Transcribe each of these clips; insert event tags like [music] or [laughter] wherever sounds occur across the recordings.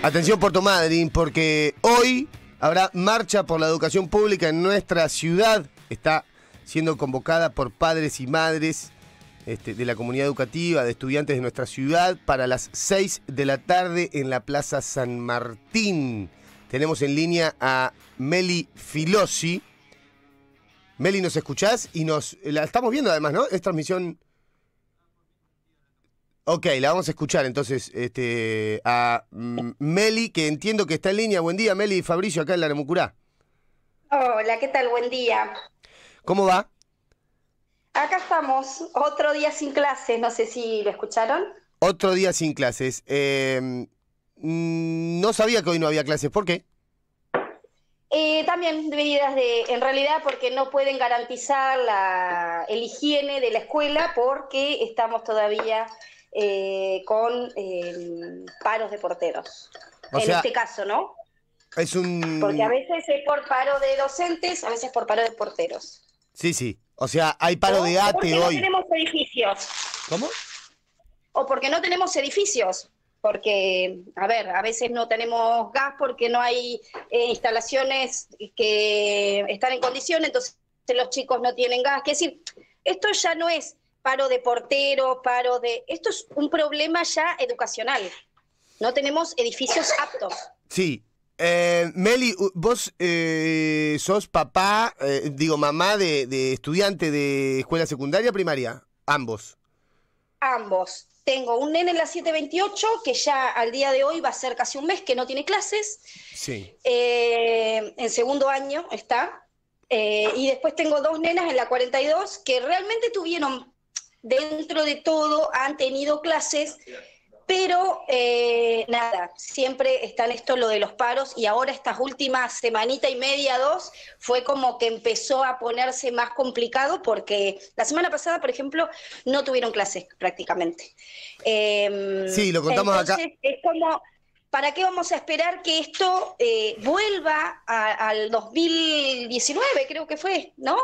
Atención Puerto Madryn, porque hoy habrá marcha por la educación pública en nuestra ciudad. Está siendo convocada por padres y madres este, de la comunidad educativa, de estudiantes de nuestra ciudad, para las 6 de la tarde en la Plaza San Martín. Tenemos en línea a Meli Filosi. Meli, ¿nos escuchás? Y nos la estamos viendo además, ¿no? Es transmisión Ok, la vamos a escuchar entonces este, a mm, Meli, que entiendo que está en línea. Buen día, Meli y Fabricio, acá en la Remucurá. Hola, ¿qué tal? Buen día. ¿Cómo va? Acá estamos, otro día sin clases, no sé si lo escucharon. Otro día sin clases. Em, mm, no sabía que hoy no había clases, ¿por qué? Eh, también medidas de, en realidad, porque no pueden garantizar la, el higiene de la escuela porque estamos todavía eh, con em, paros de porteros. en este caso, ¿no? Es un... Porque a veces es por paro de docentes, a veces por paro de porteros. Sí, sí. O sea, hay paro de ATE hoy. no tenemos edificios. ¿Cómo? O porque no tenemos edificios. Porque, a ver, a veces no tenemos gas porque no hay eh, instalaciones que están en condición, entonces los chicos no tienen gas. Es decir, esto ya no es paro de porteros, paro de... Esto es un problema ya educacional. No tenemos edificios aptos. Sí. Eh, Meli, vos eh, sos papá, eh, digo mamá de, estudiante de escuela secundaria, primaria, ambos. Ambos. Tengo un nene en la 728 que ya al día de hoy va a ser casi un mes que no tiene clases. Sí. en segundo año está. y después tengo dos nenas en la 42 que realmente tuvieron dentro de todo han tenido clases, pero eh, nada, siempre está esto lo de los paros y ahora estas últimas semanita y media, dos, fue como que empezó a ponerse más complicado porque la semana pasada, por ejemplo, no tuvieron clases prácticamente. Em, sí, lo contamos entonces, acá. Es como... ¿Para qué vamos a esperar que esto eh, vuelva al 2019, creo que fue, ¿no?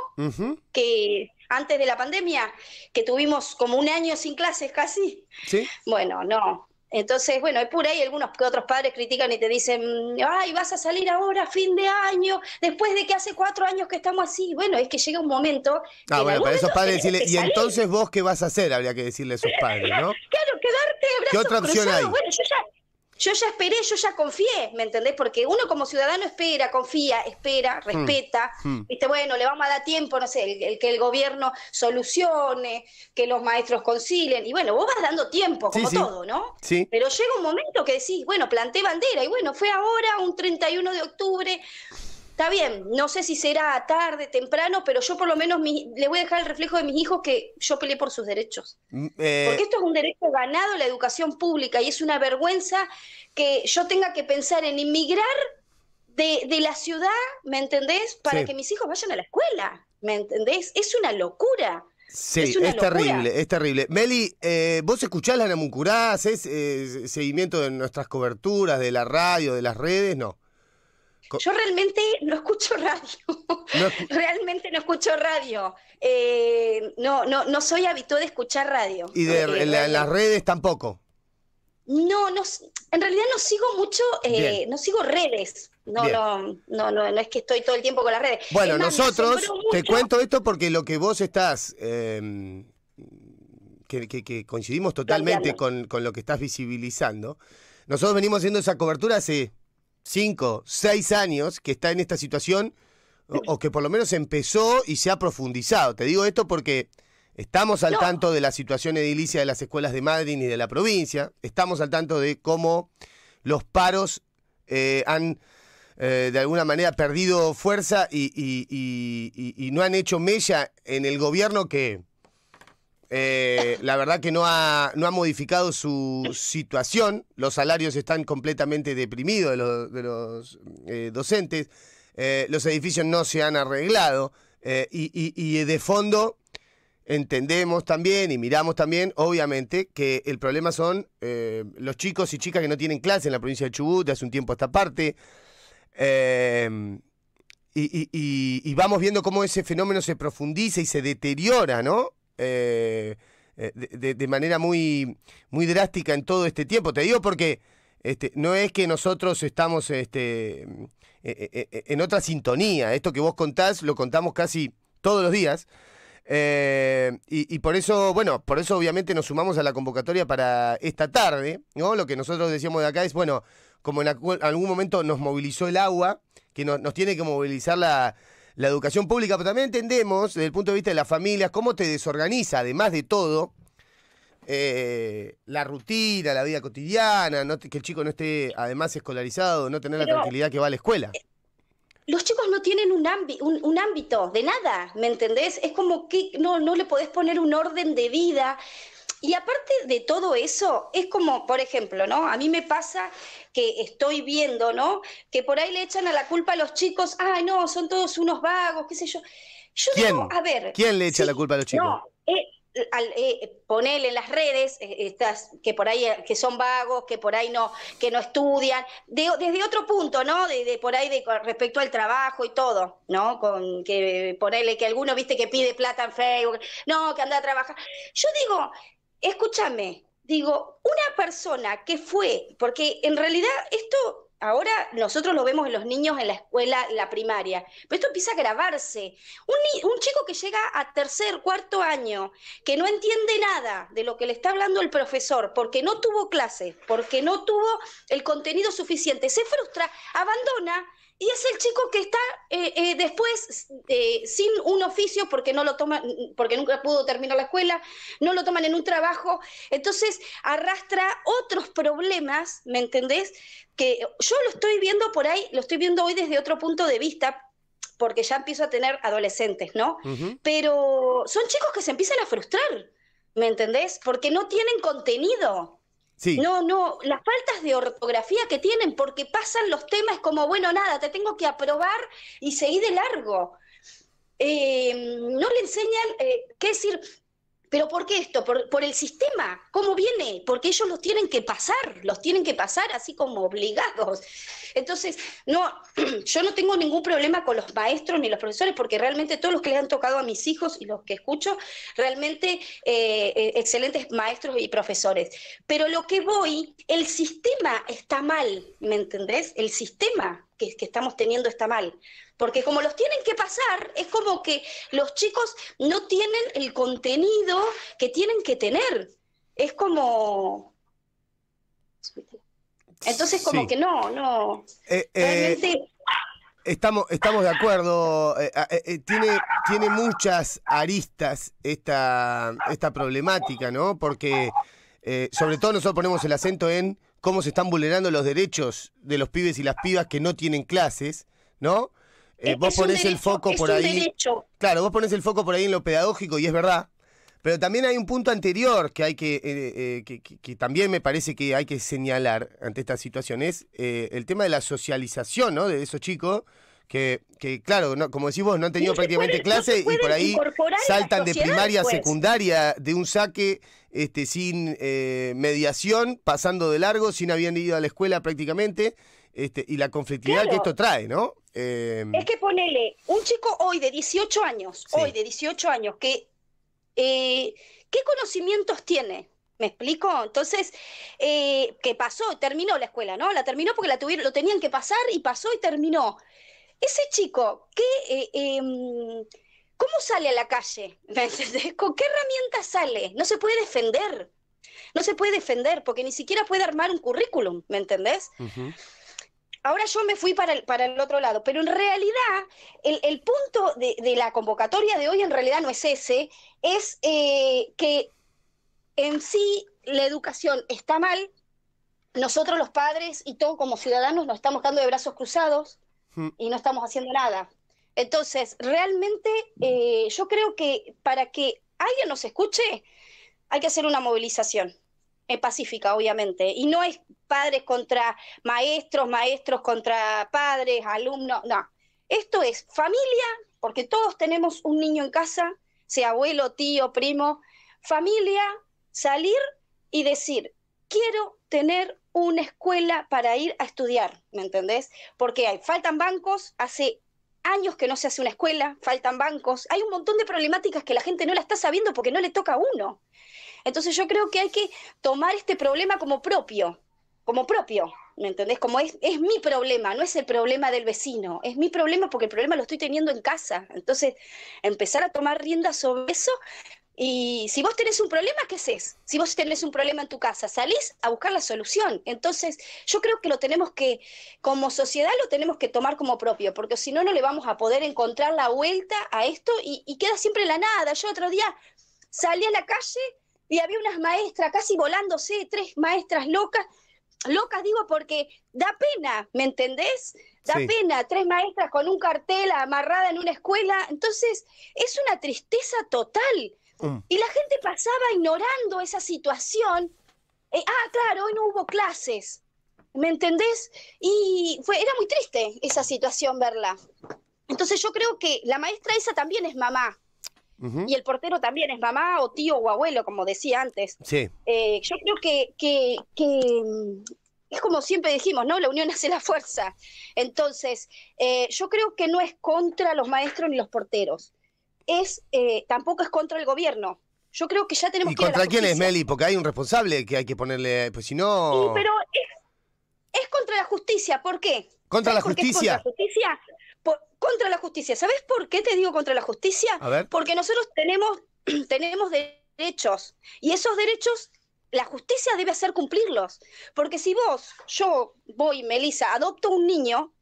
Que antes de la pandemia, que tuvimos como un año sin clases casi. Sí. Bueno, no. Entonces, bueno, es por ahí algunos que otros padres critican y te dicen, ay, vas a salir ahora, fin de año, después de que hace cuatro años que estamos así. Bueno, es que llega un momento... Ah, bueno, para esos padres decirle, y entonces vos qué vas a hacer, habría que decirle a sus padres, ¿no? [laughs] claro, quedarte... ¿Qué otra opción hay? Bueno, yo ya, yo ya esperé, yo ya confié, ¿me entendés? Porque uno como ciudadano espera, confía, espera, hmm. respeta, hmm. Bueno, le vamos a dar tiempo, no sé, el, que el gobierno solucione, que los maestros concilien, y bueno, vos vas dando tiempo, como todo, ¿no? Sí. Pero llega un momento que decís, bueno, planté bandera, y bueno, fue ahora, un 31 de octubre, Está bien, no sé si será tarde, temprano, pero yo por lo menos le voy a dejar el reflejo de mis hijos que yo peleé por sus derechos. Mm, eh, Porque esto es un derecho ganado, la educación pública, y es una vergüenza que yo tenga que pensar en inmigrar de, la ciudad, ¿me entendés? Para que mis hijos vayan a la escuela, ¿me entendés? Es una locura. Sí, es, terrible, es terrible. Meli, eh, vos escuchás la Namuncurá, haces eh, seguimiento de nuestras coberturas, de la radio, de las redes, ¿no? Yo realmente no escucho [laughs] radio. [laughs] realmente no escucho radio. Eh, no, no, soy habituada de escuchar radio. ¿Y de las redes tampoco? No, no, en realidad no sigo mucho, eh, no sigo redes. No, no, no, no, no es que estoy todo el tiempo con las redes. Bueno, nosotros, te cuento esto porque lo que vos estás, em, que, coincidimos totalmente con, con, lo que estás visibilizando, nosotros venimos haciendo esa cobertura hace Cinco, seis años que está en esta situación o, que por lo menos empezó y se ha profundizado. Te digo esto porque estamos al tanto de la situación edilicia de las escuelas de Madrid y de la provincia, estamos al tanto de cómo los paros eh, han eh, de alguna manera perdido fuerza y, y no han hecho mella en el gobierno que eh, la verdad que no ha, no ha modificado su situación. Los salarios están completamente deprimidos de los, eh, docentes. Eh, los edificios no se han arreglado. Y, de fondo entendemos también y miramos también, obviamente, que el problema son los chicos y chicas que no tienen clase en la provincia de Chubut de hace un tiempo a esta parte. y, vamos viendo cómo ese fenómeno se profundiza y se deteriora, ¿no? Eh, eh, de, manera muy, muy drástica en todo este tiempo. Te digo porque este, no es que nosotros estamos este, eh, en otra sintonía. Esto que vos contás lo contamos casi todos los días. y, por eso, bueno, por eso obviamente nos sumamos a la convocatoria para esta tarde, ¿no? Lo que nosotros decíamos de acá es, bueno, como en algún momento nos movilizó el agua, que nos tiene que movilizar la, la educación pública, pero también entendemos desde el punto de vista de las familias cómo te desorganiza, además de todo, eh, la rutina, la vida cotidiana, que el chico no esté además escolarizado, no tener la tranquilidad que va a la escuela. Eh, los chicos no tienen un, un, ámbito de nada, ¿me entendés? Es como que no, no le podés poner un orden de vida. Y aparte de todo eso, es como, por ejemplo, ¿no? A mí me pasa que estoy viendo, ¿no? Que por ahí le echan a la culpa a los chicos, Ay, no, son todos unos vagos, qué sé yo. Yo digo, a ver. ¿Quién le echa la culpa a los chicos? No, eh, eh, en las redes eh, estas, que por ahí que son vagos, que por ahí no, que no estudian, desde otro punto, ¿no? De, por ahí de, respecto al trabajo y todo, ¿no? Con que ponerle que alguno viste que pide plata en Facebook, no, que anda a trabajar. Yo digo, escúchame, digo, una persona que fue, porque en realidad esto ahora nosotros lo vemos en los niños en la escuela, la primaria, pero esto empieza a grabarse. Un, un, chico que llega a tercer, cuarto año, que no entiende nada de lo que le está hablando el profesor, porque no tuvo clases, porque no tuvo el contenido suficiente, se frustra, abandona y es el chico que está eh, eh, después eh, sin un oficio porque no lo porque nunca pudo terminar la escuela, no lo toman en un trabajo, entonces arrastra otros problemas, ¿me entendés? Que yo lo estoy viendo por ahí, lo estoy viendo hoy desde otro punto de vista, porque ya empiezo a tener adolescentes, ¿no? Pero son chicos que se empiezan a frustrar, ¿me entendés? Porque no tienen contenido. No, no, las faltas de ortografía que tienen, porque pasan los temas como, bueno, nada, te tengo que aprobar y seguir de largo. Eh, no le enseñan, eh, qué decir, ¿Pero por qué esto? Por, el sistema, ¿cómo viene? Porque ellos los tienen que pasar, los tienen que pasar así como obligados. Entonces, no, [clears throat] yo no tengo ningún problema con los maestros ni los profesores, porque realmente todos los que le han tocado a mis hijos y los que escucho, realmente eh, eh, excelentes maestros y profesores. Pero lo que voy, el sistema está mal, ¿me entendés? El sistema que estamos teniendo está mal porque como los tienen que pasar, es como que los chicos no tienen el contenido que tienen que tener. Es como... Entonces como que no, no. Eh, eh, estamos, estamos de acuerdo. Eh, ah, tiene, tiene muchas aristas esta, esta problemática, ¿no? Porque sobre todo nosotros ponemos el acento en cómo se están vulnerando los derechos de los pibes y las pibas que no tienen clases, ¿no? Eh, vos ponés el foco por ahí. Claro, vos ponés el foco por ahí en lo pedagógico y es verdad. Pero también hay un punto anterior que hay que, eh, eh, que, también me parece que hay que señalar ante esta situación, es el tema de la socialización, De esos chicos que, que claro, no, como decís vos, no han tenido prácticamente clase y por ahí saltan de primaria a secundaria, de un saque este, sin mediación, pasando de largo, sin haber ido a la escuela prácticamente. Este, y la conflictividad que esto trae, ¿no? Em, es que ponele, un chico hoy de 18 años, hoy de 18 años, que, eh, ¿qué conocimientos tiene? ¿Me explico? Entonces, eh, ¿qué pasó? Terminó la escuela, ¿no? La terminó porque la tuvieron, lo tenían que pasar y pasó y terminó. Ese chico, ¿qué, eh, em, ¿cómo sale a la calle? [laughs] ¿Con qué herramienta sale? No se puede defender. No se puede defender porque ni siquiera puede armar un currículum, ¿me entendés? ahora yo me fui para el, para el otro lado, pero en realidad el, punto de, la convocatoria de hoy en realidad no es ese, es eh, que en sí la educación está mal, nosotros los padres y todos como ciudadanos nos estamos dando de brazos cruzados hmm. y no estamos haciendo nada. Entonces, realmente eh, yo creo que para que alguien nos escuche, hay que hacer una movilización es pacífica, obviamente, y no es padres contra maestros, maestros contra padres, alumnos, no. Esto es familia, porque todos tenemos un niño en casa, sea abuelo, tío, primo, familia, salir y decir, quiero tener una escuela para ir a estudiar, ¿me entendés? Porque hay, faltan bancos, hace años que no se hace una escuela, faltan bancos, hay un montón de problemáticas que la gente no la está sabiendo porque no le toca a uno. Entonces yo creo que hay que tomar este problema como propio, como propio. ¿Me entendés? Como es, es mi problema, no es el problema del vecino, es mi problema porque el problema lo estoy teniendo en casa. Entonces, empezar a tomar rienda sobre eso. Y si vos tenés un problema, ¿qué hacés? Si vos tenés un problema en tu casa, salís a buscar la solución. Entonces, yo creo que lo tenemos que, como sociedad, lo tenemos que tomar como propio, porque si no, no le vamos a poder encontrar la vuelta a esto y, y queda siempre la nada. Yo otro día salí a la calle y había unas maestras casi volándose, tres maestras locas, locas digo porque da pena, ¿me entendés? Da pena, tres maestras con un cartel amarrada en una escuela, entonces es una tristeza total. Mm. Y la gente pasaba ignorando esa situación. Eh, ah, claro, hoy no hubo clases. ¿Me entendés? Y fue, era muy triste esa situación verla. Entonces yo creo que la maestra esa también es mamá, y el portero también es mamá o tío o abuelo, como decía antes. Sí. Eh, yo creo que, que, mm, es como siempre dijimos, ¿no? La unión [laughs] hace la fuerza. Entonces, eh, yo creo que no es contra los maestros ni los porteros. Es, eh, tampoco es contra el gobierno. Yo creo que ya tenemos que. contra quién es, Meli? Porque hay un responsable que hay que ponerle. Pues si no. pero es, es contra la justicia. ¿Por qué? ¿Contra la justicia? ¿Contra la justicia? contra la justicia. ¿Sabes por qué te digo contra la justicia? Porque nosotros tenemos, [clears throat] tenemos derechos y esos derechos la justicia debe hacer cumplirlos. Porque si vos, yo voy, Melissa, adopto un niño,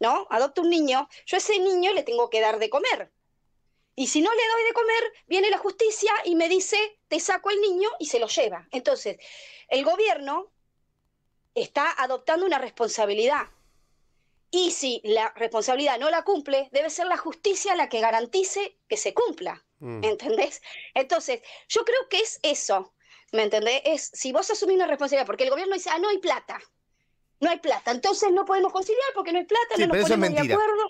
¿no? Adopto un niño, yo a ese niño le tengo que dar de comer. Y si no le doy de comer, viene la justicia y me dice, te saco el niño y se lo lleva. Entonces, el gobierno está adoptando una responsabilidad. Y si la responsabilidad no la cumple, debe ser la justicia la que garantice que se cumpla. Mm. ¿Entendés? Entonces, yo creo que es eso. ¿Me entendés? Es si vos asumís una responsabilidad, porque el gobierno dice, ah, no hay plata. No hay plata. Entonces no podemos conciliar porque no hay plata, no nos ponemos de acuerdo.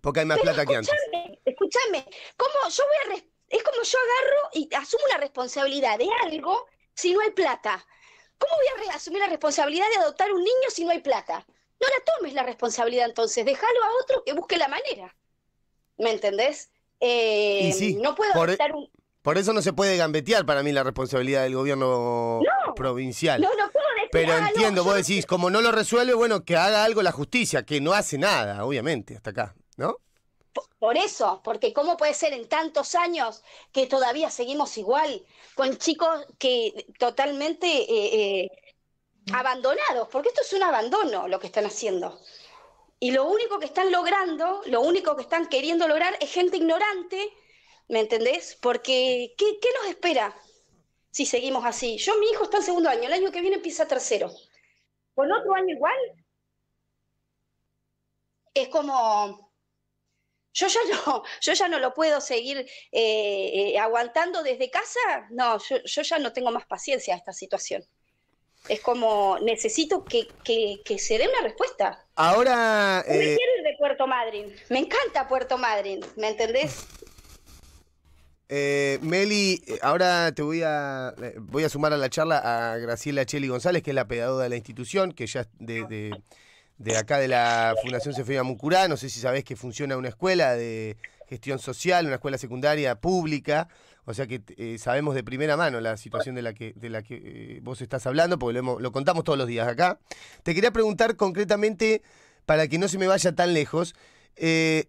Porque hay más plata que antes. Escúchame, ¿cómo yo voy a es como yo agarro y asumo una responsabilidad de algo si no hay plata. ¿Cómo voy a asumir la responsabilidad de adoptar un niño si no hay plata? No la tomes la responsabilidad entonces, déjalo a otro que busque la manera. ¿Me entendés? Eh, no puedo e- por, eso no se puede gambetear para mí la responsabilidad del gobierno provincial. No, no puedo Pero entiendo, vos decís, como no lo resuelve, bueno, que haga algo la justicia, que no hace nada, obviamente, hasta acá, ¿no? Por eso, porque ¿cómo puede ser en tantos años que todavía seguimos igual, con chicos que totalmente eh, eh, abandonados, porque esto es un abandono lo que están haciendo. Y lo único que están logrando, lo único que están queriendo lograr es gente ignorante, ¿me entendés? Porque, ¿qué, nos espera si seguimos así? Yo, mi hijo está en segundo año, el año que viene empieza tercero. ¿Con otro año igual? Es como, yo ya no, [laughs] yo ya no lo puedo seguir eh, eh, aguantando desde casa, no, yo, yo ya no tengo más paciencia a esta situación. Es como, necesito que, que, se dé una respuesta. Ahora... quiero eh, ir de Puerto Madryn. Me encanta Puerto Madryn, ¿me entendés? Eh, Meli, ahora te voy a eh, voy a sumar a la charla a Graciela Cheli González, que es la pedagoga de la institución, que ya de, de, acá de la Fundación Cefeña Mucurá, no sé si sabés que funciona una escuela de gestión social, una escuela secundaria pública, o sea que eh, sabemos de primera mano la situación de la que, de la que eh, vos estás hablando, porque lo, contamos todos los días acá. Te quería preguntar concretamente, para que no se me vaya tan lejos, eh,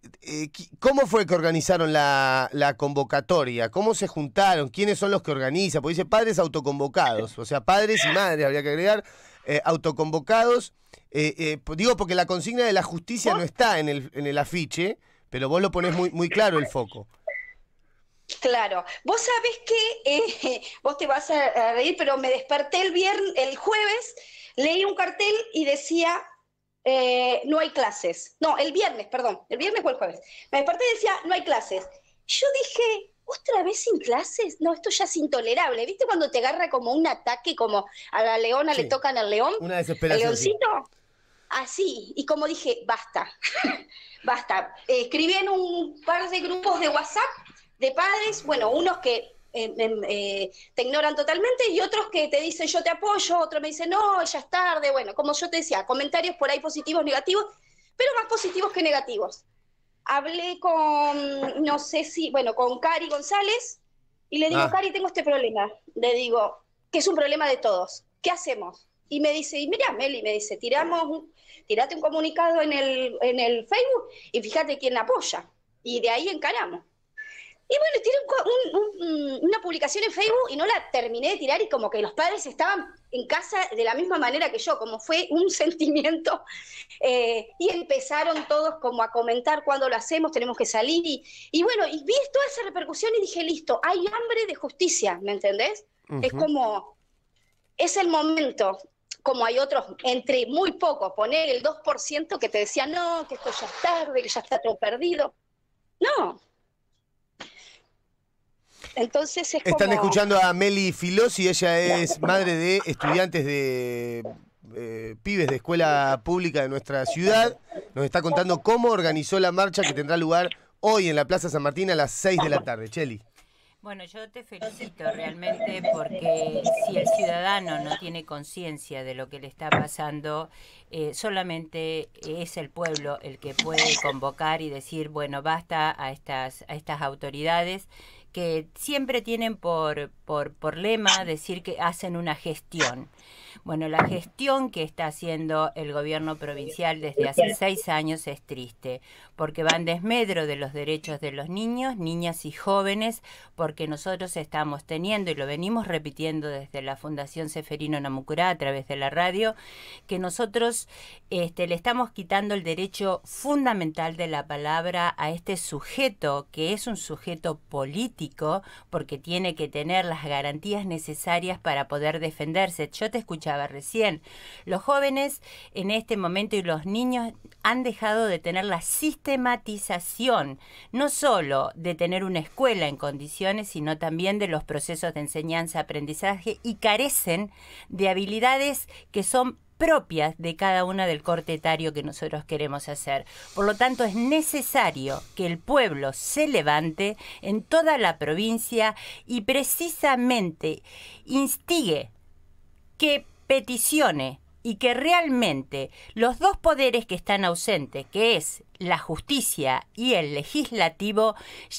¿Cómo fue que organizaron la, convocatoria? ¿Cómo se juntaron? ¿Quiénes son los que organizan? Porque dice padres autoconvocados, o sea, padres y madres, habría que agregar, autoconvocados. digo porque la consigna de la justicia no está en el, afiche, pero vos lo ponés muy claro el foco. Claro, vos sabés que, eh, [laughs] vos te vas a reír, pero me desperté el, viernes, el jueves, leí un cartel y decía, eh, no hay clases. No, el viernes, perdón, el viernes o el jueves. Me desperté y decía, no hay clases. Yo dije, ¿otra vez sin clases? No, esto ya es intolerable. ¿Viste cuando te agarra como un ataque, como a la leona le tocan al león? Una desesperación. leoncito? Así, y como dije, basta, [laughs] basta. Eh, escribí en un par de grupos de WhatsApp de padres, bueno, unos que eh, te ignoran totalmente y otros que te dicen yo te apoyo, otro me dice no, ya es tarde, bueno, como yo te decía, comentarios por ahí positivos, negativos, pero más positivos que negativos. Hablé con, no sé si, bueno, con Cari González y le digo, ah. Cari, tengo este problema. Le digo, que es un problema de todos, ¿qué hacemos? Y me dice, y mira, Meli, me dice, tiramos, tirate un comunicado en el, Facebook y fíjate quién apoya. Y de ahí encaramos. Y bueno, tiré una publicación en Facebook y no la terminé de tirar y como que los padres estaban en casa de la misma manera que yo, como fue un [laughs] sentimiento. Eh, y empezaron todos como a comentar cuándo lo hacemos, tenemos que salir. Y, bueno, y vi toda esa repercusión y dije, listo, hay hambre de justicia, ¿me entendés? Es como, es el momento como hay otros, entre muy pocos, poner el 2% que te decía, no, que esto ya es tarde, que ya está todo perdido. No, están escuchando a Meli Filosi, ella es [laughs] madre de estudiantes de eh, pibes de escuela pública de nuestra ciudad. Nos está contando cómo organizó la marcha que tendrá lugar hoy en la Plaza San Martín a las 6 de la tarde. Cheli. Bueno, yo te felicito realmente porque si el ciudadano no tiene conciencia de lo que le está pasando, eh, solamente es el pueblo el que puede convocar y decir, bueno, basta a estas, a estas autoridades que siempre tienen por, por, lema decir que hacen una gestión. Bueno, la gestión que está haciendo el gobierno provincial desde hace seis años es triste, porque van desmedro de los derechos de los niños, niñas y jóvenes, porque nosotros estamos teniendo, y lo venimos repitiendo desde la Fundación Seferino Namucurá a través de la radio, que nosotros este, le estamos quitando el derecho fundamental de la palabra a este sujeto, que es un sujeto político porque tiene que tener las garantías necesarias para poder defenderse. Yo te escuchaba recién, los jóvenes en este momento y los niños han dejado de tener la sistematización, no solo de tener una escuela en condiciones, sino también de los procesos de enseñanza-aprendizaje y carecen de habilidades que son propias de cada una del corte etario que nosotros queremos hacer. Por lo tanto, es necesario que el pueblo se levante en toda la provincia y precisamente instigue que peticione y que realmente los dos poderes que están ausentes, que es la justicia y el legislativo,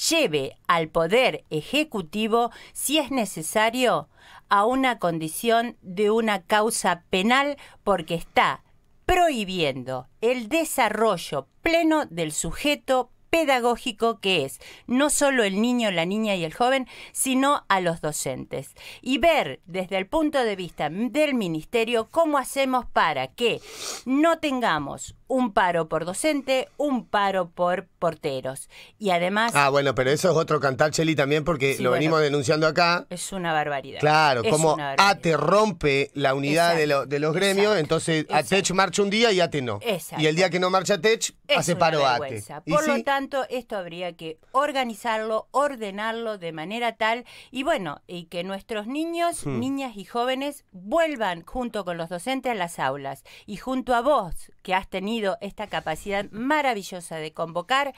lleve al poder ejecutivo, si es necesario, a una condición de una causa penal porque está prohibiendo el desarrollo pleno del sujeto pedagógico que es no solo el niño, la niña y el joven, sino a los docentes. Y ver desde el punto de vista del ministerio cómo hacemos para que no tengamos un paro por docente, un paro por porteros. Y además... Ah, bueno, pero eso es otro cantar, Cheli, también porque lo venimos denunciando acá. Es una barbaridad. Claro, como ATE rompe la unidad de, los gremios, entonces ATECH marcha un día y ATE no. Y el día que no marcha ATECH, hace paro ATE. Por lo tanto, esto habría que organizarlo, ordenarlo de manera tal y bueno, y que nuestros niños, hmm. niñas y jóvenes vuelvan junto con los docentes a las aulas. Y junto a vos, que has tenido esta capacidad maravillosa de convocar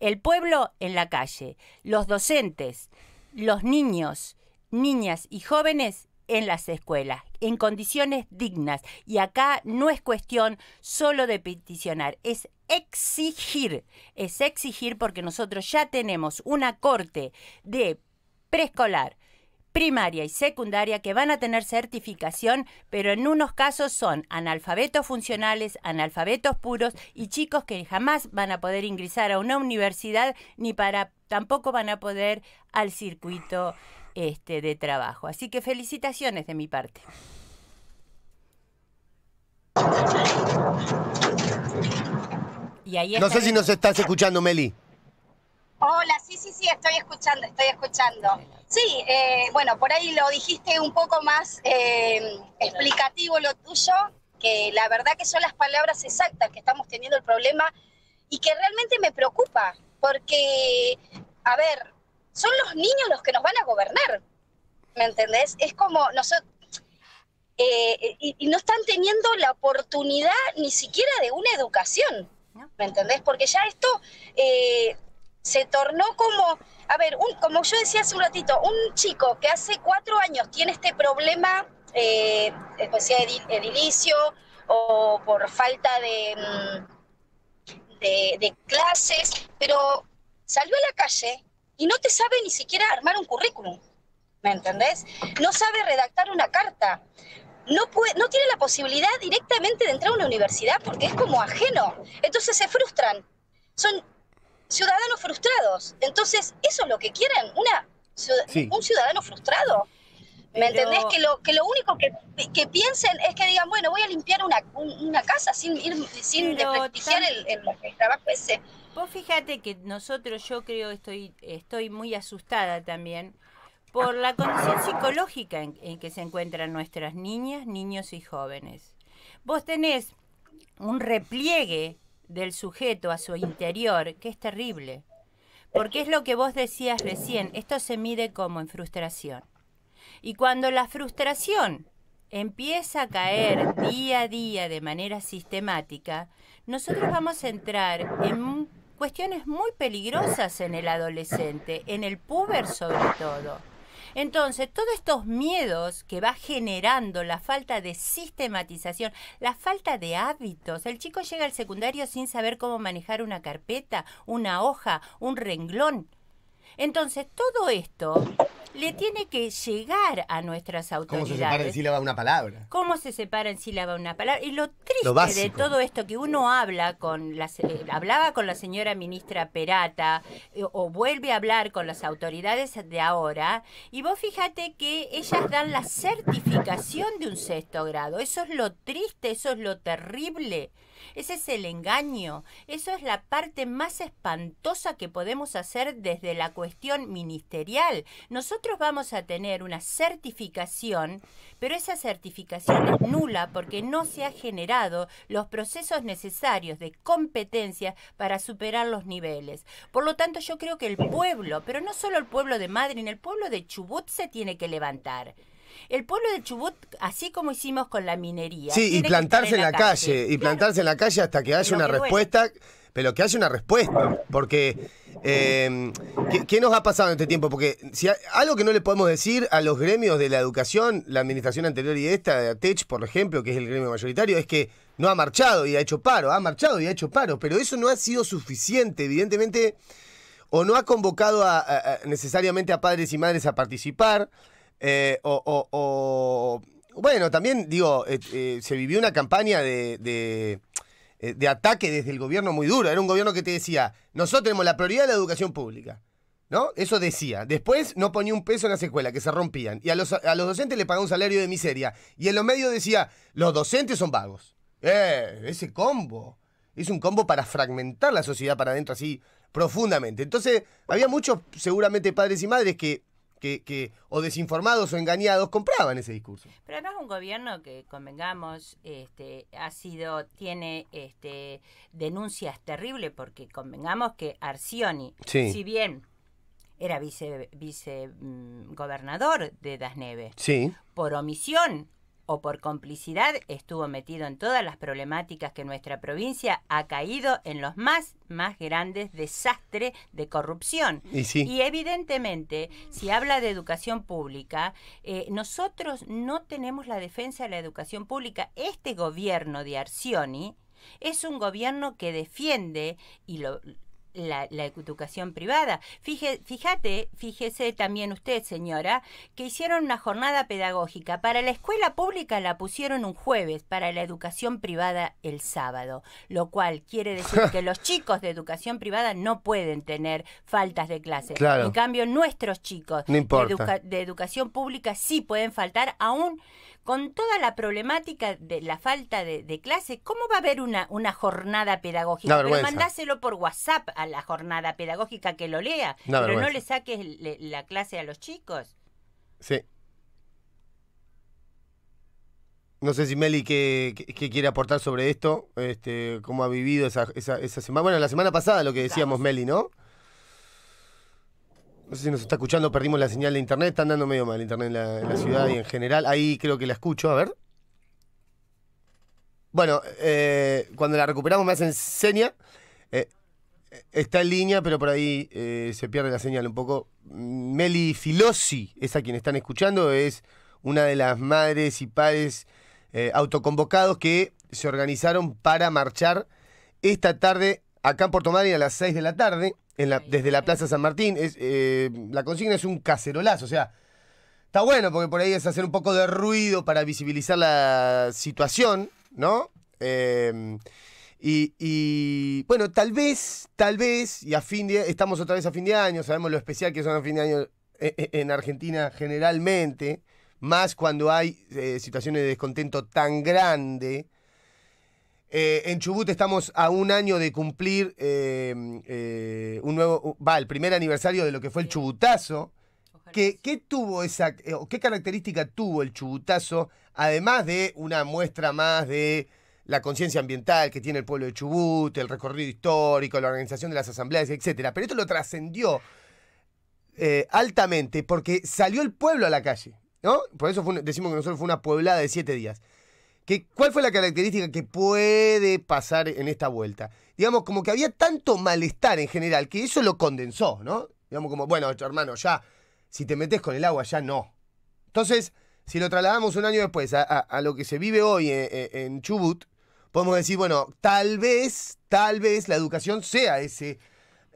el pueblo en la calle, los docentes, los niños, niñas y jóvenes en las escuelas, en condiciones dignas. Y acá no es cuestión solo de peticionar, es exigir, es exigir porque nosotros ya tenemos una corte de preescolar, primaria y secundaria que van a tener certificación, pero en unos casos son analfabetos funcionales, analfabetos puros y chicos que jamás van a poder ingresar a una universidad ni para tampoco van a poder al circuito este de trabajo. Así que felicitaciones de mi parte. Y no sé si nos estás escuchando, Meli. Hola, sí, sí, sí, estoy escuchando, estoy escuchando. Sí, eh, bueno, por ahí lo dijiste un poco más eh, explicativo lo tuyo, que la verdad que son las palabras exactas que estamos teniendo el problema y que realmente me preocupa, porque, a ver, son los niños los que nos van a gobernar, ¿me entendés? Es como nosotros... Eh, y, no están teniendo la oportunidad ni siquiera de una educación. ¿Me entendés? Porque ya esto, se tornó como, a ver, un, como yo decía hace un ratito, un chico que hace cuatro años tiene este problema, eh, pues edilicio o por falta de, mm, de, de clases, pero salió a la calle y no te sabe ni siquiera armar un currículum, ¿me entendés? No sabe redactar una carta. No, puede, no, tiene la posibilidad directamente de entrar a una universidad porque es como ajeno. Entonces se frustran. Son ciudadanos frustrados. Entonces, ¿eso es lo que quieren? Una, ¿Un ciudadano frustrado? ¿Me entendés? Que lo, que lo único que, piensen es que digan, bueno, voy a limpiar una, una casa sin ir sin el, trabajo ese. Vos fíjate que nosotros, yo creo, estoy, estoy muy asustada también por la condición psicológica en que se encuentran nuestras niñas, niños y jóvenes. Vos tenés un repliegue del sujeto a su interior, que es terrible. Porque es lo que vos decías recién, esto se mide como en frustración. Y cuando la frustración empieza a caer día a día de manera sistemática, nosotros vamos a entrar en cuestiones muy peligrosas en el adolescente, en el puber sobre todo entonces, todos estos miedos que va generando la falta de sistematización, la falta de hábitos, el chico llega al secundario sin saber cómo manejar una carpeta, una hoja, un renglón. Entonces, todo esto le tiene que llegar a nuestras autoridades. ¿Cómo se separa en sílaba una palabra? ¿Cómo se separa en sílaba una palabra? Y lo triste de todo esto que uno habla con las, eh, hablaba con la señora ministra Perata eh, o vuelve a hablar con las autoridades de ahora y vos fíjate que ellas dan la certificación de un sexto grado. Eso es lo triste, eso es lo terrible ese es el engaño. Eso es la parte más espantosa que podemos hacer desde la cuestión ministerial. Nosotros vamos a tener una certificación, pero esa certificación es nula porque no se han generado los procesos necesarios de competencia para superar los niveles. Por lo tanto, yo creo que el pueblo, pero no solo el pueblo de Madrid, el pueblo de Chubut se tiene que levantar. El pueblo de Chubut, así como hicimos con la minería. Sí, y plantarse en la, calle, y plantarse en la calle hasta que haya una respuesta, pero que haya una respuesta, porque em, ¿qué, nos ha pasado en este tiempo? Porque si algo que no le podemos decir a los gremios de la educación, la administración anterior y esta, de ATECH, por ejemplo, que es el gremio mayoritario, es que no ha marchado y ha hecho paro, ha marchado y ha hecho paro, pero eso no ha sido suficiente, evidentemente, o no ha convocado necesariamente a padres y madres a participar. Eh, o, bueno, también digo, eh, eh, se vivió una campaña de, ataque desde el gobierno muy duro. Era un gobierno que te decía, nosotros tenemos la prioridad de la educación pública. ¿No? Eso decía. Después no ponía un peso en las escuelas, que se rompían. Y a los, docentes le pagaba un salario de miseria. Y en los medios decía, los docentes son vagos. ese combo. Es un combo para fragmentar la sociedad para adentro así profundamente. Entonces, había muchos, seguramente, padres y madres que que, que, o desinformados o engañados compraban ese discurso. Pero además un gobierno que convengamos este ha sido tiene este denuncias terribles porque convengamos que Arcioni si bien era vicegobernador vice, vice mm, de Das Neves por omisión o por complicidad estuvo metido en todas las problemáticas que nuestra provincia ha caído en los más, más grandes desastres de corrupción. Y, evidentemente, si habla de educación pública, eh, nosotros no tenemos la defensa de la educación pública. Este gobierno de Arcioni es un gobierno que defiende y lo la, educación privada. fíjate, fíjese también usted, señora, que hicieron una jornada pedagógica. Para la escuela pública la pusieron un jueves, para la educación privada el sábado, lo cual quiere decir que los [laughs] chicos de educación privada no pueden tener faltas de clase. En cambio, nuestros chicos de, de educación pública sí pueden faltar aún con toda la problemática de la falta de, clase, ¿cómo va a haber una, una jornada pedagógica? mandáselo por WhatsApp a la jornada pedagógica que lo lea, pero no le saques la clase a los chicos. Sí. No sé si Meli qué, quiere aportar sobre esto, este, cómo ha vivido esa, esa, semana. Bueno, la semana pasada lo que decíamos, Meli, ¿no? No sé si nos está escuchando, perdimos la señal de internet, está andando medio mal internet en la, ciudad y en general. Ahí creo que la escucho, a ver. Bueno, eh, cuando la recuperamos me hacen seña. Eh, eh, está en línea, pero por ahí se pierde la señal un poco. Meli Filosi, es a quien están escuchando, es una de las madres y padres autoconvocados que se organizaron para marchar esta tarde acá en Puerto Madryn a las 6 de la tarde, desde la Plaza San Martín. Eh, la consigna es un cacerolazo, o sea, está bueno porque por ahí es hacer un poco de ruido para visibilizar la situación, ¿no? Em, y, bueno, tal vez, tal vez, y a fin de estamos otra vez a fin de año, sabemos lo especial que son a fin de año e, e, en Argentina generalmente, más cuando hay eh, situaciones de descontento tan grande eh, en Chubut estamos a un año de cumplir em, eh, un nuevo, va, el primer aniversario de lo que fue el chubutazo. ¿Qué, tuvo esa, eh, qué característica tuvo el chubutazo, además de una muestra más de la conciencia ambiental que tiene el pueblo de Chubut, el recorrido histórico, la organización de las asambleas, etcétera? Pero esto lo trascendió altamente porque salió el pueblo a la calle, ¿no? Por eso decimos que nosotros fue una pueblada de siete días ¿Cuál fue la característica que puede pasar en esta vuelta? Digamos, como que había tanto malestar en general que eso lo condensó, ¿no? Digamos, como, bueno, hermano, ya, si te metes con el agua, ya no. Entonces, si lo trasladamos un año después a, lo que se vive hoy eh, eh, en Chubut, podemos decir, bueno, tal vez, tal vez la educación sea ese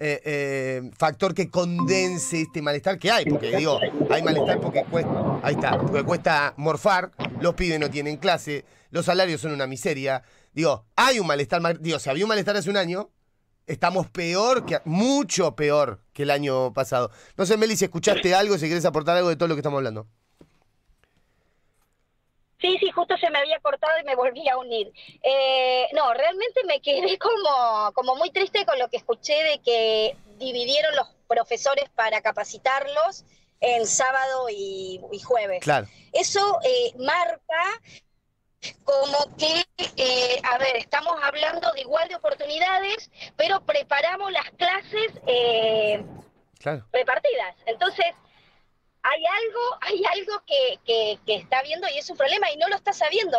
eh, eh, factor que condense este malestar que hay, porque digo, hay malestar porque cuesta, está, cuesta morfar, los pibes no tienen clase, los salarios son una miseria. Digo, hay un malestar, digo, si había un malestar hace un año, estamos peor, que mucho peor que el año pasado. No sé, Meli, si escuchaste algo, si quieres aportar algo de todo lo que estamos hablando. Sí, sí, justo se me había cortado y me volví a unir. Eh, no, realmente me quedé [laughs] como, como muy triste con lo que escuché de que dividieron los profesores para capacitarlos en sábado y, jueves. Claro. Eso eh, marca como que, eh, a ver, estamos hablando de igual de oportunidades, pero preparamos las clases repartidas. Entonces, hay algo, hay algo que, que, está viendo y es un problema y no lo está sabiendo.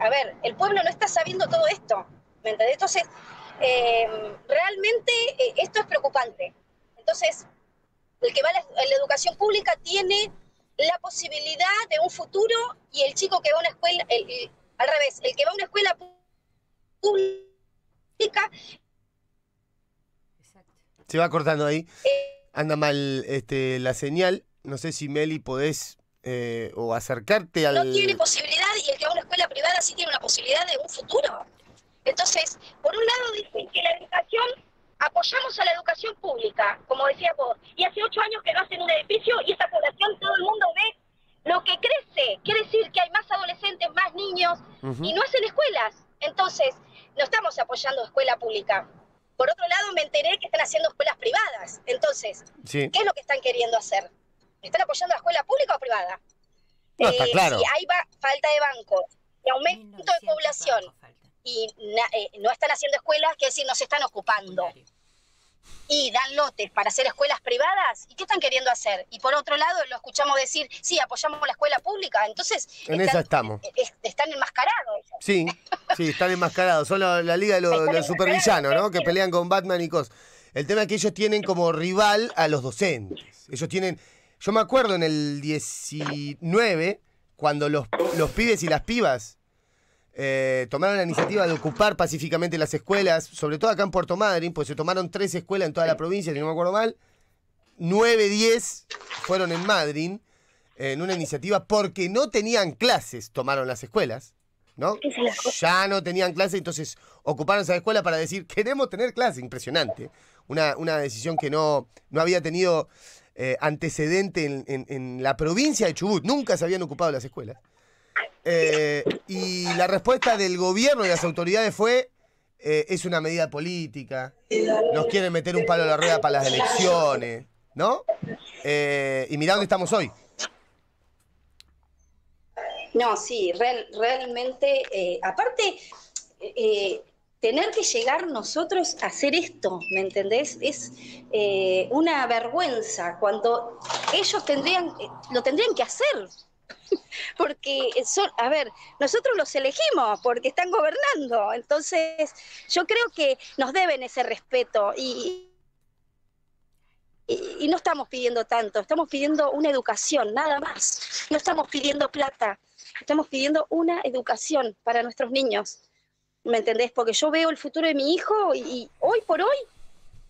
A ver, el pueblo no está sabiendo todo esto, ¿me Entonces, em, realmente eh, esto es preocupante. Entonces, el que va a la, educación pública tiene la posibilidad de un futuro y el chico que va a una escuela, al revés, el que va a una escuela pública... Se va cortando ahí. Eh, Anda mal este, la señal no sé si Meli podés eh, o acercarte al... No tiene posibilidad y el que va a una escuela privada sí tiene una posibilidad de un futuro. Entonces, por un lado dicen que la educación, apoyamos a la educación pública, como decía vos, y hace ocho años que no hacen un edificio y esta población, todo el mundo ve lo que crece. Quiere decir que hay más adolescentes, más niños y no hacen escuelas. Entonces, no estamos apoyando escuela pública. Por otro lado, me enteré que están haciendo escuelas privadas. Entonces, ¿qué es lo que están queriendo hacer? ¿Están apoyando la escuela pública o privada? No, está eh, claro. Si hay falta de banco, y aumento de población y eh, no están haciendo escuelas, quiere decir, no se están ocupando. Y dan lotes para hacer escuelas privadas. ¿Y qué están queriendo hacer? Y por otro lado, lo escuchamos decir, sí, apoyamos la escuela pública. Entonces. En están, estamos. Eh, están enmascarados. Sí, sí, están enmascarados. Son la, liga de los, supervillanos, ¿no? Que pelean con Batman y cosas. El tema es que ellos tienen como rival a los docentes. Ellos tienen yo me acuerdo en el 19, cuando los, pibes y las pibas eh, tomaron la iniciativa de ocupar pacíficamente las escuelas, sobre todo acá en Puerto Madryn, pues se tomaron tres escuelas en toda la provincia, si no me acuerdo mal, 9, 10 fueron en Madryn, en una iniciativa porque no tenían clases, tomaron las escuelas, ¿no? Ya no tenían clases, entonces ocuparon esa escuela para decir, queremos tener clases, impresionante. Una, una decisión que no, no había tenido eh, antecedente en, la provincia de Chubut. Nunca se habían ocupado las escuelas. Eh, y la respuesta del gobierno y las autoridades fue, eh, es una medida política, nos quieren meter un palo a la rueda para las elecciones, ¿no? y mirá dónde estamos hoy. No, sí, realmente, aparte, tener que llegar nosotros a hacer esto, ¿me entendés? Es eh, una vergüenza cuando ellos tendrían, eh, lo tendrían que hacer. [laughs] Porque, son, a ver, nosotros los elegimos porque están gobernando. Entonces, yo creo que nos deben ese respeto y, y no estamos pidiendo tanto, estamos pidiendo una educación, nada más. No estamos pidiendo plata, estamos pidiendo una educación para nuestros niños. ¿Me entendés? Porque yo veo el futuro de mi hijo y, hoy por hoy,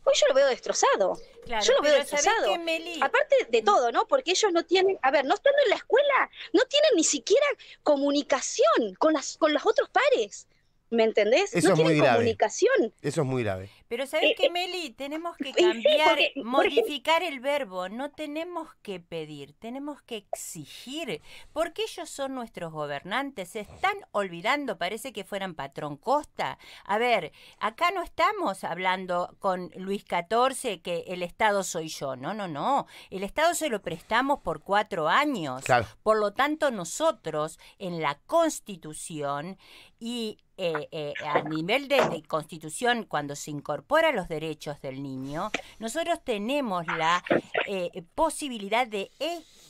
hoy yo lo veo destrozado. yo lo veo destrozado. Aparte de mm. todo, ¿no? Porque ellos no tienen, a ver, no están en la escuela, no tienen ni siquiera comunicación con, las, con los otros pares. ¿Me entendés? no tienen comunicación. Eso es muy grave. Pero ¿sabes eh, qué, eh, Meli? Tenemos que [laughs] cambiar, modificar el verbo. No tenemos que pedir, tenemos que exigir. Porque ellos son nuestros gobernantes. Se están olvidando, parece que fueran patrón Costa. A ver, acá no estamos hablando con Luis XIV que el Estado soy yo. No, no, no. El Estado se lo prestamos por cuatro años. Por lo tanto, nosotros en la Constitución y eh, eh, a nivel de, constitución, cuando se incorporan los derechos del niño, nosotros tenemos la eh, posibilidad de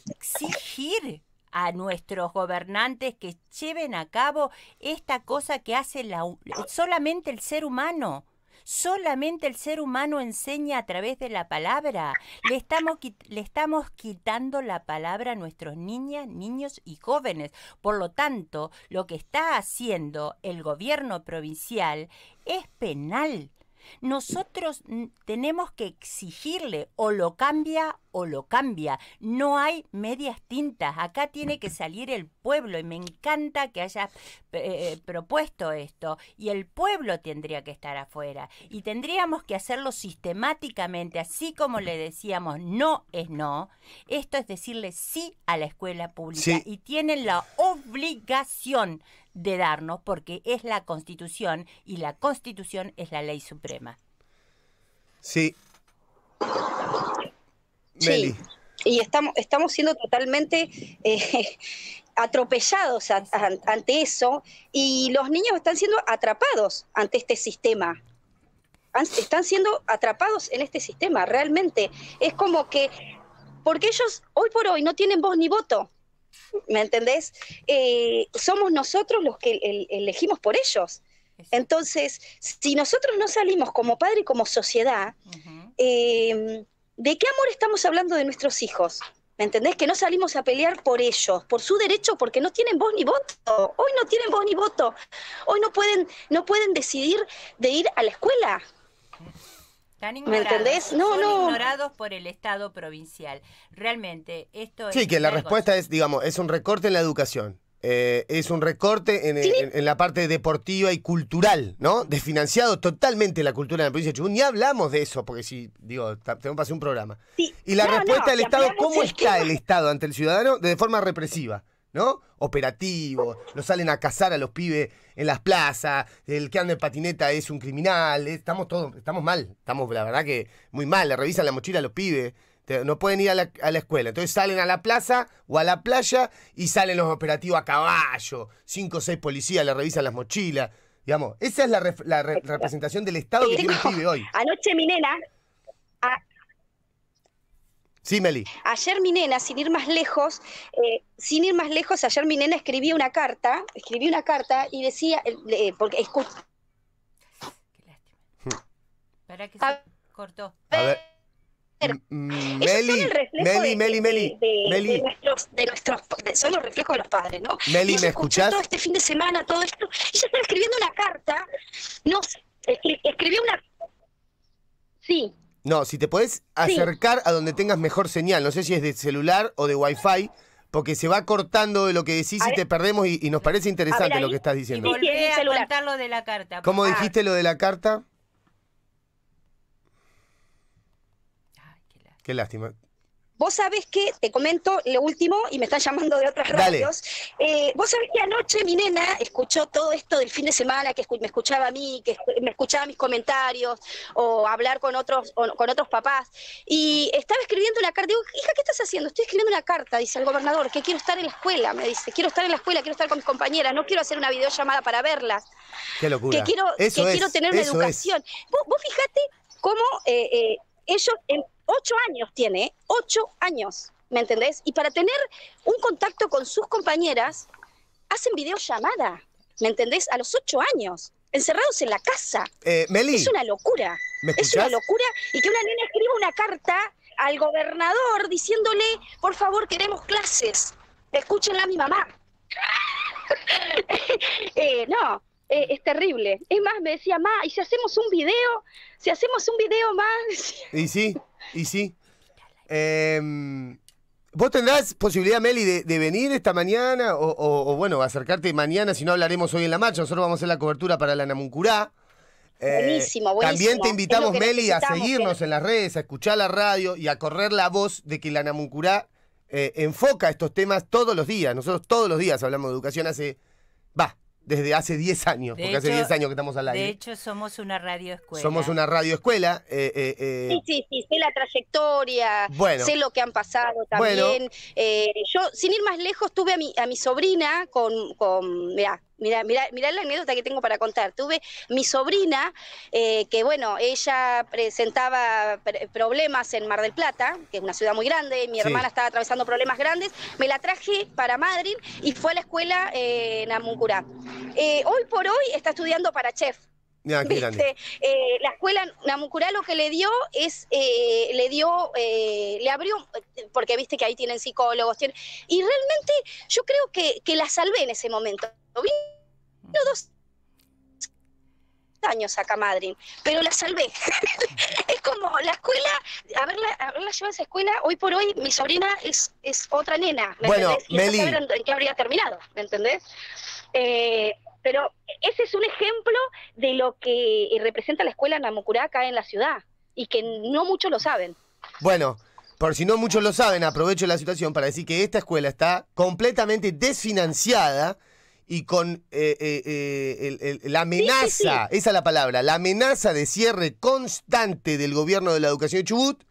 exigir a nuestros gobernantes que lleven a cabo esta cosa que hace la, solamente el ser humano Solamente el ser humano enseña a través de la palabra. Le estamos, quitando la palabra a nuestros niñas, niños y jóvenes. Por lo tanto, lo que está haciendo el gobierno provincial es penal. Nosotros tenemos que exigirle o lo cambia o lo cambia. No hay medias tintas. Acá tiene que salir el pueblo y me encanta que haya eh, eh, propuesto esto. Y el pueblo tendría que estar afuera y tendríamos que hacerlo sistemáticamente, así como le decíamos no es no. Esto es decirle sí a la escuela pública y tienen la obligación de darnos porque es la Constitución y la Constitución es la ley suprema. Sí. Sí. Y estamos, estamos siendo totalmente eh, [laughs] atropellados ante eso y los niños están siendo atrapados ante este sistema están siendo atrapados en este sistema, realmente. Es como que, porque ellos hoy por hoy no tienen voz ni voto. ¿Me entendés? Eh, somos nosotros los que elegimos por ellos. Entonces, si nosotros no salimos como padre y como sociedad, em, ¿de qué amor estamos hablando de nuestros hijos? ¿Me entendés? Que no salimos a pelear por ellos, por su derecho, porque no tienen voz ni voto. Hoy no tienen voz ni voto. Hoy no pueden, no pueden decidir de ir a la escuela. ¿Me entendés? No, no. ignorados por el Estado provincial. Realmente, esto sí, es. Sí, que la respuesta es, digamos, es un recorte en la educación. Eh, es un recorte en, la parte deportiva y cultural, ¿no? Desfinanciado totalmente la cultura en la provincia de Chubut. Ni hablamos de eso, porque si, digo, tenemos que hacer un programa. Y la respuesta del Estado, ¿cómo está el Estado ante el ciudadano de forma represiva? ¿no? Operativos, no salen a cazar a los pibes en las plazas, el que anda en patineta es un criminal, estamos todos, estamos mal, estamos la verdad que muy mal, le revisan la mochila a los pibes, no pueden ir a la, escuela. Entonces salen a la plaza o a la playa y salen los operativos a caballo. Cinco o seis policías le revisan las mochilas. Digamos, esa es la, representación del Estado que tiene el pibe hoy. Anoche mi Sí, Meli. Ayer mi nena, sin ir más lejos, eh, sin ir más lejos, ayer mi nena escribía una carta, una carta y decía, eh, porque escucha. Qué lástima. Hmm. Para que se cortó. A ver. Meli, Meli, Meli, Meli, De nuestros, son los reflejos de los padres, ¿no? Meli, ¿me escuchás? Todo este fin de semana, todo esto. Ella estaba escribiendo una carta, no, eh, sé, escribió una. Sí. No, si te podés acercar a donde tengas mejor señal, no sé si es de celular o de wifi, porque se va cortando de lo que decís y te perdemos y, nos parece interesante lo que estás diciendo. Volví a contar lo de la carta. ¿Cómo dijiste lo de la carta? Qué lástima. Vos sabés que, te comento lo último, y me están llamando de otras radios. Eh, vos sabés que anoche mi nena escuchó todo esto del fin de semana, que me escuchaba a mí, que me escuchaba mis comentarios, o hablar con otros, con otros papás. Y estaba escribiendo una carta. Digo, hija, ¿qué estás haciendo? Estoy escribiendo una carta, dice el gobernador, que quiero estar en la escuela, me dice. Quiero estar en la escuela, quiero estar con mis compañeras, no quiero hacer una videollamada para verlas. Qué locura. Que quiero, que quiero tener una educación. Vos, vos, fijate cómo eh, eh, ellos ocho años tiene, ocho años, ¿me entendés? Y para tener un contacto con sus compañeras, hacen videollamada, ¿me entendés? A los ocho años, encerrados en la casa. Eh, es una locura. es una locura. Y que una nena escriba una carta al gobernador diciéndole, por favor, queremos clases, escúchenla a mi mamá. [laughs] eh, no, eh, es terrible. Es más, me decía, ma, ¿y si hacemos un video? Si hacemos un video más. [laughs] Y sí, y sí. Em, ¿Vos tendrás posibilidad, Meli, de, venir esta mañana o, bueno, acercarte mañana si no hablaremos hoy en la marcha? Nosotros vamos a hacer la cobertura para la Namuncurá. Eh, buenísimo, buenísimo. También te invitamos, Meli, a seguirnos en las redes, a escuchar la radio y a correr la voz de que la Namuncurá eh, enfoca estos temas todos los días. Nosotros todos los días hablamos de educación hace desde hace 10 años, porque hace 10 años que estamos al aire. De hecho, somos una radio Somos una radio escuela. Eh, eh, eh. Sí, sí, sí, sé la trayectoria, sé lo que han pasado también. yo, sin ir más lejos, tuve a mi, a mi sobrina con, con Mira, mira, la anécdota que tengo para contar. Tuve mi sobrina, eh, que bueno, ella presentaba problemas en Mar del Plata, que es una ciudad muy grande, mi hermana estaba atravesando problemas grandes. Me la traje para Madrid y fue a la escuela eh, en Amuncurá. Eh, hoy por hoy está estudiando para chef. ¿Viste? Eh, la escuela Namucurá lo que le dio es, eh, le dio, eh, le abrió, porque viste que ahí tienen psicólogos, y realmente yo creo que, la salvé en ese momento. Vino dos años acá a Madrid, pero la salvé. [laughs] es como la escuela, a ver llevado a esa escuela, hoy por hoy mi sobrina es, otra nena, ¿me bueno, entendés? Y en, habría terminado, ¿me entendés? Pero ese es un ejemplo de lo que eh, representa la escuela Namucurá acá en la ciudad y que no muchos lo saben. Bueno, por si no muchos lo saben, aprovecho la situación para decir que esta escuela está completamente desfinanciada y con eh, eh, la amenaza, esa es la palabra, la amenaza de cierre constante del gobierno de la educación de Chubut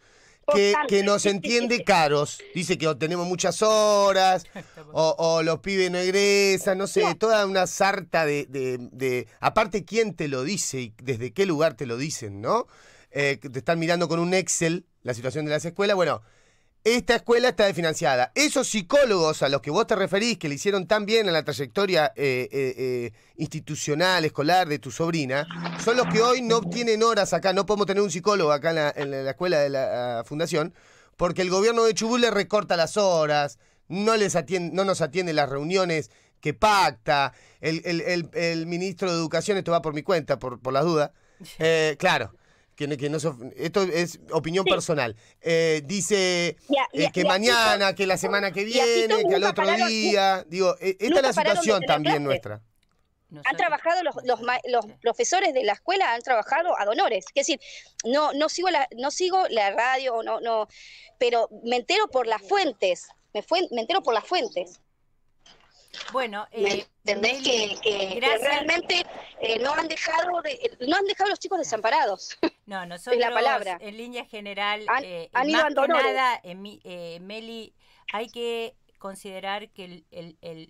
que, nos entiende caros. Dice que tenemos muchas horas, [laughs] o, los pibes no egresan, no sé, toda una sarta de, de, Aparte, ¿quién te lo dice y desde qué lugar te lo dicen, no? Eh, te están mirando con un Excel la situación de las escuelas. Bueno, esta escuela está desfinanciada. Esos psicólogos a los que vos te referís, que le hicieron tan bien a la trayectoria eh, eh, eh, institucional, escolar de tu sobrina, son los que hoy no tienen horas acá, no podemos tener un psicólogo acá en la, escuela de la ah, fundación, porque el gobierno de Chubut le recorta las horas, no, les atiende, no nos atiende las reuniones que pacta, el, ministro de Educación, esto va por mi cuenta, por, por las dudas, [laughs] claro que, no esto es opinión personal. Eh, dice eh, que mañana, que la semana que viene, que al otro día. Digo, e-, esta es la situación también nuestra. Han trabajado los, los, profesores de la escuela han trabajado a donores Es decir, no no sigo la no sigo la radio no no, pero me entero por las fuentes. Me, fue, me entero por las fuentes. Bueno, eh, entendés que, realmente eh, no han dejado no han dejado los chicos desamparados. [laughs] No, nosotros la palabra. en línea general, eh, eh, más que nada, eh, Meli, hay que considerar que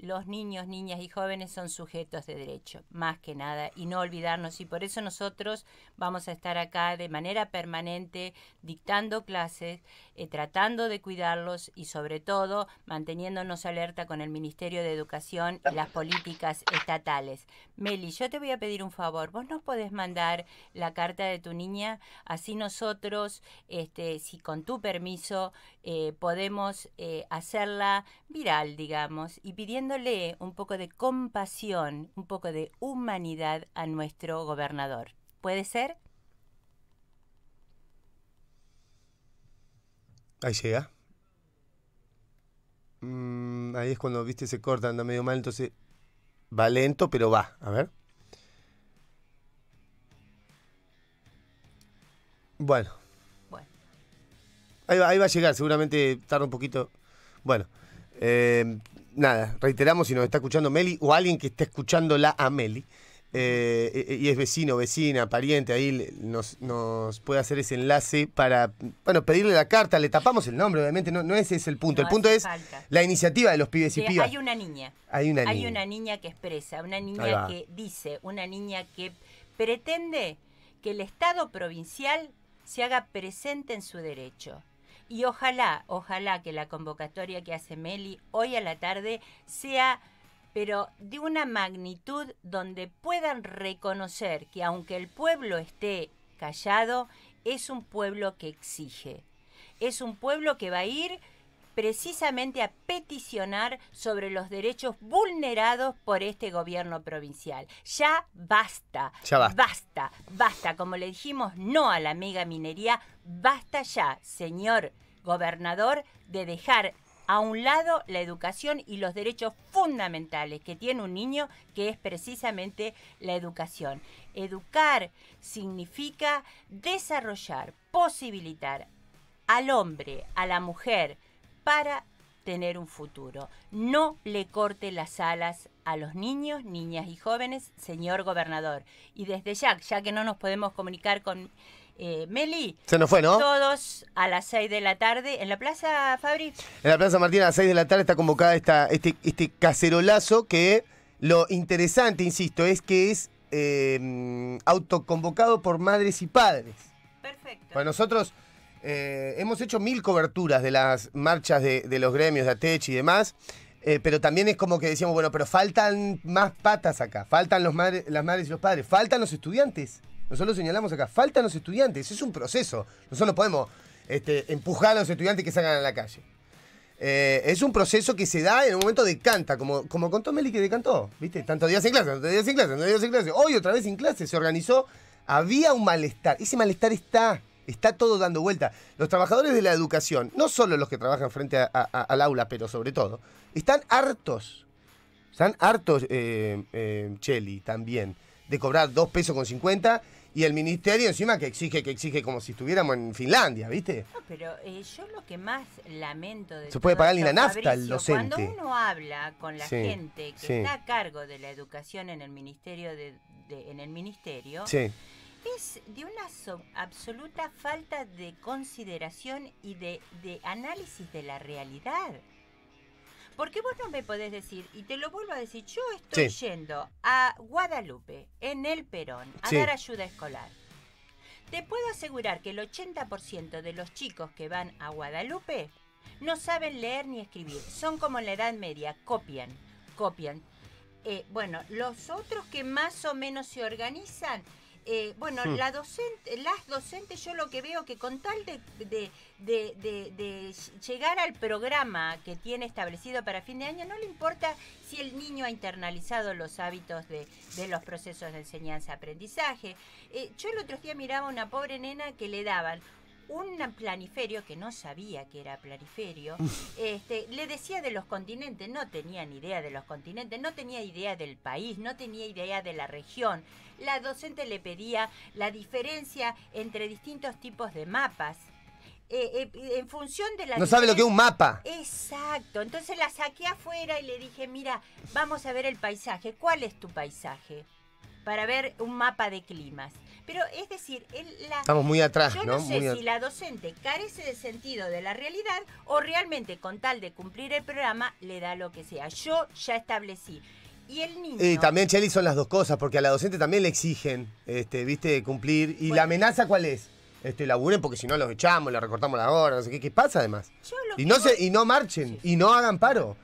los niños, niñas y jóvenes son sujetos de derecho, más que nada, y no olvidarnos. Y por eso nosotros vamos a estar acá de manera permanente dictando clases, eh, tratando de cuidarlos y sobre todo manteniéndonos alerta con el Ministerio de Educación y las políticas estatales. Meli, yo te voy a pedir un favor, vos nos podés mandar la carta de tu niña, así nosotros, este, si con tu permiso, eh, podemos eh, hacerla viral, digamos, y pidiéndole un poco de compasión, un poco de humanidad a nuestro gobernador. ¿Puede ser? Ahí llega. Mm, ahí es cuando, viste, se corta, anda medio mal, entonces va lento, pero va. A ver. Bueno. bueno. Ahí, va, a llegar, seguramente tarda un poquito. Bueno. Eh, nada, reiteramos si nos está escuchando Meli o alguien que está escuchándola a Meli. Eh, y es vecino, vecina, pariente, ahí nos, puede hacer ese enlace para, bueno, pedirle la carta, le tapamos el nombre, obviamente, no, no ese es el punto, el punto es la iniciativa de los pibes y pibas. Hay una niña. Hay una niña que expresa, una niña que dice, una niña que pretende que el Estado provincial se haga presente en su derecho. Y ojalá, ojalá que la convocatoria que hace Meli hoy a la tarde sea pero de una magnitud donde puedan reconocer que aunque el pueblo esté callado, es un pueblo que exige. Es un pueblo que va a ir precisamente a peticionar sobre los derechos vulnerados por este gobierno provincial. Ya basta, ya basta, basta, basta. Como le dijimos no a la mega minería, basta ya, señor gobernador, de dejar a un lado la educación y los derechos fundamentales que tiene un niño, que es precisamente la educación. Educar significa desarrollar, posibilitar al hombre, a la mujer, para tener un futuro. No le corte las alas a los niños, niñas y jóvenes, señor gobernador. Y desde ya, ya que no nos podemos comunicar con eh, Meli. Se nos fue, ¿no? Todos a las 6 de la tarde. ¿En la plaza, fabric En la plaza Martina a las 6 de la tarde está convocada este, este cacerolazo que lo interesante, insisto, es que es eh, autoconvocado por madres y padres. Perfecto. Para nosotros eh, hemos hecho mil coberturas de las marchas de, los gremios de Atechi y demás. pero también es como que decíamos, bueno, pero faltan más patas acá, faltan los las madres y los padres, faltan los estudiantes. Nosotros señalamos acá, faltan los estudiantes, es un proceso. Nosotros no podemos este, empujar a los estudiantes que salgan a la calle. Eh, es un proceso que se da en el momento de canta, como, como contó Meli que decantó, ¿viste? Tantos días en clase, tantos días en clase, tantos días en clase. Hoy otra vez sin clase se organizó, había un malestar. Ese malestar está, está todo dando vuelta. Los trabajadores de la educación, no solo los que trabajan frente al aula, pero sobre todo, están hartos. Están hartos, eh, eh Cheli, también, de cobrar 2 pesos con 50 y el ministerio encima que exige, que exige como si estuviéramos en Finlandia, ¿viste? No, pero eh, yo lo que más lamento de Se puede pagar ni la nafta el docente. Cuando uno habla con la gente que está a cargo de la educación en el ministerio en el ministerio, es de una absoluta falta de consideración y de, de análisis de la realidad. Porque vos no me podés decir, y te lo vuelvo a decir, yo estoy yendo a Guadalupe, en el Perón, a dar ayuda escolar. Te puedo asegurar que el 80% de los chicos que van a Guadalupe no saben leer ni escribir. Son como en la Edad Media, copian, copian. Eh, bueno, los otros que más o menos se organizan eh, bueno, hmm. la docente, las docentes, yo lo que veo que con tal de, llegar al programa que tiene establecido para fin de año, no le importa si el niño ha internalizado los hábitos de, los procesos de enseñanza-aprendizaje. Eh, yo el otro día miraba a una pobre nena que le daban un planiferio que no sabía que era planiferio, este, le decía de los continentes, no tenía ni idea de los continentes, no tenía idea del país, no tenía idea de la región. La docente le pedía la diferencia entre distintos tipos de mapas. Eh, eh, en función de la... No sabe lo que es un mapa. Exacto. Entonces la saqué afuera y le dije, mira, vamos a ver el paisaje. ¿Cuál es tu paisaje? Para ver un mapa de climas. Pero es decir, la, estamos muy atrás. Yo no, sé si la docente carece de sentido de la realidad o realmente con tal de cumplir el programa le da lo que sea. Yo ya establecí. Y el niño. Y también, Cheli, son las dos cosas, porque a la docente también le exigen, este, viste, cumplir. ¿Y la amenaza cuál es? Este, laburen porque si no los echamos, le recortamos la hora, no sé qué, pasa además. Y no, y no marchen, y no hagan paro.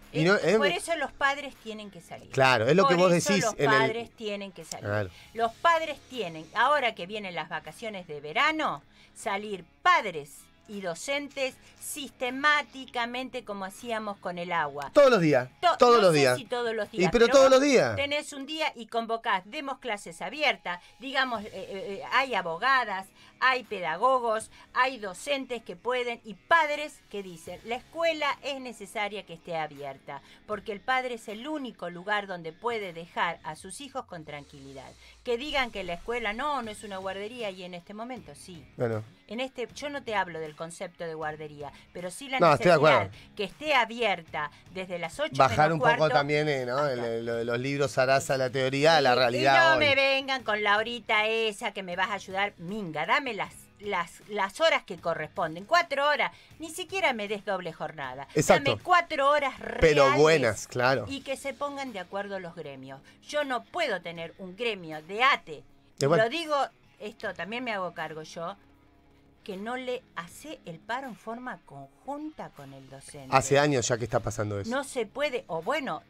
Por eso los padres tienen que salir. Claro, es lo que vos eso decís. Los padres tienen que salir. Los padres tienen, ahora que vienen las vacaciones de verano, salir padres y docentes sistemáticamente como hacíamos con el agua. Todos los días. todos, los días. todos los días. Y, pero, todos los días. Tenés un día y convocás, demos clases abiertas, digamos, eh, eh, eh, hay abogadas, hay pedagogos, hay docentes que pueden y padres que dicen, la escuela es necesaria que esté abierta, porque el padre es el único lugar donde puede dejar a sus hijos con tranquilidad. Que digan que la escuela no, no es una guardería y en este momento sí. Bueno. En este, yo no te hablo del concepto de guardería, pero sí la necesidad que esté abierta desde las 8 Bajar un poco también, eh, los libros a la teoría, a la realidad. no me vengan con la horita esa que me vas a ayudar. Minga, dame las las, horas que corresponden. Cuatro horas, ni siquiera me des doble jornada. Exacto. Dame cuatro horas reales. Pero buenas, claro. Y que se pongan de acuerdo los gremios. Yo no puedo tener un gremio de ATE. Lo digo, esto también me hago cargo yo, que no le hace el paro en forma conjunta con el docente. Hace años ya que está pasando eso. No se puede, o bueno,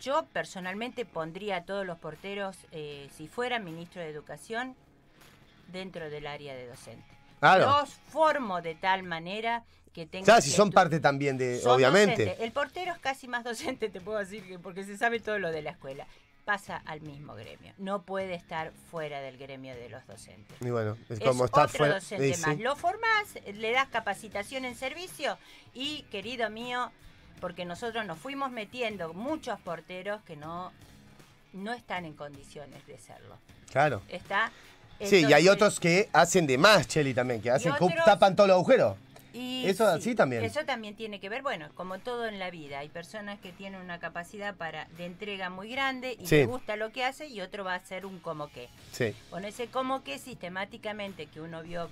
yo personalmente pondría a todos los porteros, eh, si fuera ministro de Educación, dentro del área de docente. Los formo de tal manera que tengan... si son parte también de, obviamente. El portero es casi más docente, te puedo decir, porque se sabe todo lo de la escuela pasa al mismo gremio. No puede estar fuera del gremio de los docentes. Y bueno, es como está otro más. Lo formás, le das capacitación en servicio y, querido mío, porque nosotros nos fuimos metiendo muchos porteros que no, no están en condiciones de serlo. Claro. Está. sí, y hay otros que hacen de más, Cheli, también, que hacen, tapan todos los agujeros eso también. Eso también tiene que ver, bueno, como todo en la vida, hay personas que tienen una capacidad para de entrega muy grande y les gusta lo que hace y otro va a hacer un como qué Con ese como qué sistemáticamente que uno vio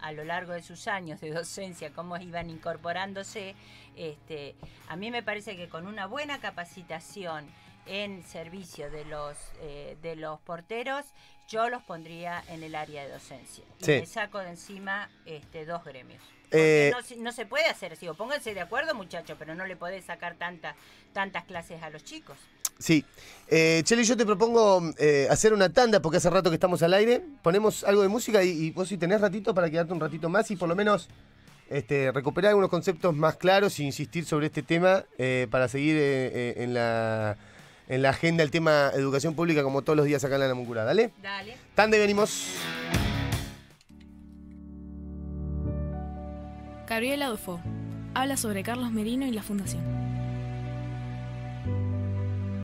a lo largo de sus años de [laughs] docencia, cómo iban incorporándose, este, a mí me parece que con una buena capacitación en servicio de los, eh, de los porteros, yo los pondría en el área de docencia. Y me saco de encima este, dos gremios. Eh, no, se puede hacer, digo, pónganse de acuerdo muchachos, pero no le podés sacar tanta, tantas clases a los chicos. Sí. Eh, Chely, yo te propongo eh, hacer una tanda porque hace rato que estamos al aire. Ponemos algo de música y, vos si tenés ratito para quedarte un ratito más y por lo menos este, recuperar algunos conceptos más claros e insistir sobre este tema eh, para seguir en la en la agenda el tema educación pública como todos los días acá en la Mucura. ¿Dale? Dale. Tanda y venimos. Gabriela Dufo habla sobre Carlos Merino y la Fundación.